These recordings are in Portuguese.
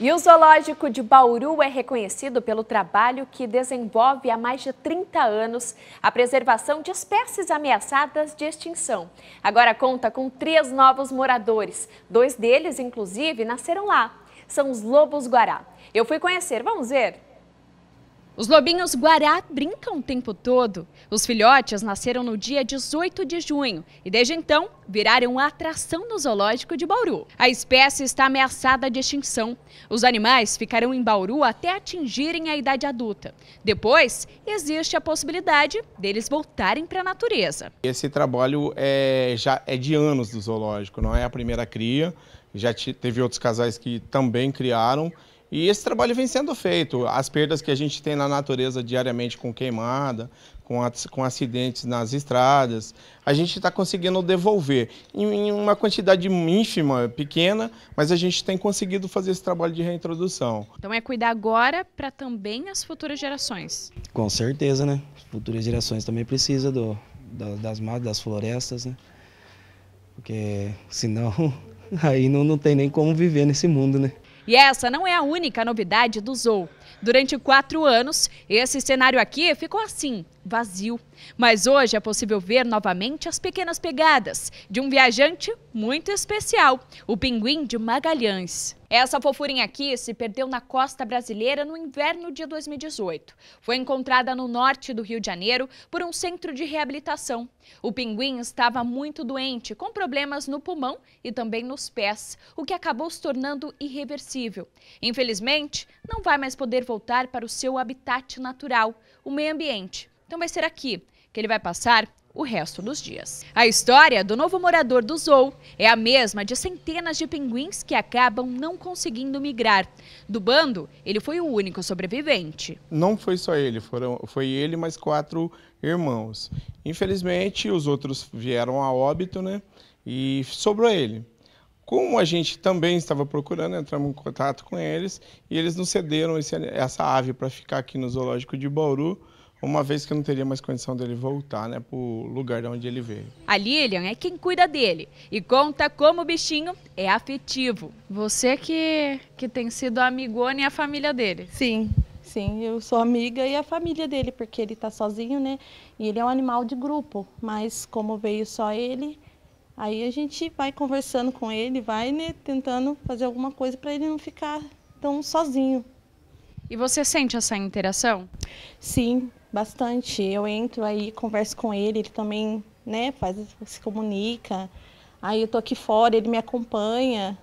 E o Zoológico de Bauru é reconhecido pelo trabalho que desenvolve há mais de 30 anos a preservação de espécies ameaçadas de extinção. Agora conta com três novos moradores. Dois deles, inclusive, nasceram lá. São os lobos-guará. Eu fui conhecer, vamos ver? Os lobinhos guará brincam o tempo todo. Os filhotes nasceram no dia 18 de junho e desde então viraram atração no zoológico de Bauru. A espécie está ameaçada de extinção. Os animais ficarão em Bauru até atingirem a idade adulta. Depois, existe a possibilidade deles voltarem para a natureza. Esse trabalho é, já é de anos do zoológico, não é a primeira cria. Já teve outros casais que também criaram. E esse trabalho vem sendo feito. As perdas que a gente tem na natureza diariamente com queimada, com, com acidentes nas estradas, a gente está conseguindo devolver em, em, uma quantidade ínfima, pequena, mas a gente tem conseguido fazer esse trabalho de reintrodução. Então é cuidar agora para também as futuras gerações. Com certeza, né? As futuras gerações também precisam do, das matas, das florestas, né? Porque senão aí não, não tem nem como viver nesse mundo, né? E essa não é a única novidade do Zoo. Durante quatro anos, esse cenário aqui ficou assim, vazio. Mas hoje é possível ver novamente as pequenas pegadas de um viajante muito especial, o pinguim de Magalhães. Essa fofurinha aqui se perdeu na costa brasileira no inverno de 2018. Foi encontrada no norte do Rio de Janeiro por um centro de reabilitação. O pinguim estava muito doente, com problemas no pulmão e também nos pés, o que acabou se tornando irreversível. Infelizmente, não vai mais poder voltar para o seu habitat natural, o meio ambiente. Então vai ser aqui que ele vai passar o resto dos dias. A história do novo morador do Zoo é a mesma de centenas de pinguins que acabam não conseguindo migrar. Do bando, ele foi o único sobrevivente. Não foi só ele, foram, foi ele mais quatro irmãos. Infelizmente, os outros vieram a óbito, né? E sobrou ele. Como a gente também estava procurando, entramos em contato com eles e eles nos cederam esse, essa ave para ficar aqui no zoológico de Bauru uma vez que eu não teria mais condição dele voltar né, para o lugar de onde ele veio. A Lilian é quem cuida dele e conta como o bichinho é afetivo. Você que, que tem sido amigona e a família dele. Sim, sim, eu sou amiga e a família dele, porque ele está sozinho, né? E ele é um animal de grupo, mas como veio só ele, aí a gente vai conversando com ele, vai né, tentando fazer alguma coisa para ele não ficar tão sozinho. E você sente essa interação? Sim, bastante. Eu entro aí, converso com ele, ele também, né, faz, se comunica. Aí eu tô aqui fora, ele me acompanha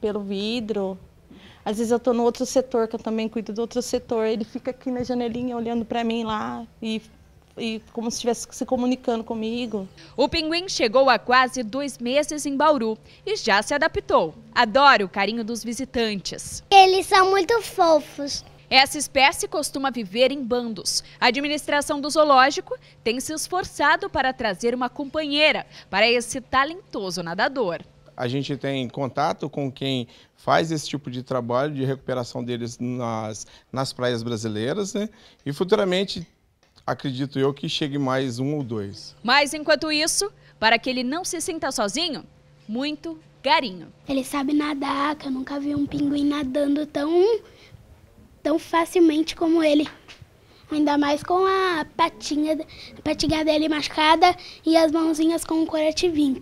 pelo vidro. Às vezes eu tô no outro setor, que eu também cuido do outro setor, ele fica aqui na janelinha olhando para mim lá e e como se estivesse se comunicando comigo. O pinguim chegou há quase dois meses em Bauru e já se adaptou. Adora o carinho dos visitantes. Eles são muito fofos. Essa espécie costuma viver em bandos. A administração do zoológico tem se esforçado para trazer uma companheira para esse talentoso nadador. A gente tem contato com quem faz esse tipo de trabalho de recuperação deles nas, nas praias brasileiras né? e futuramente acredito eu que chegue mais um ou dois. Mas enquanto isso, para que ele não se sinta sozinho, muito garinho. Ele sabe nadar, que eu nunca vi um pinguim nadando tão tão facilmente como ele. Ainda mais com a patinha, a patinha dele machucada e as mãozinhas com o curativinho.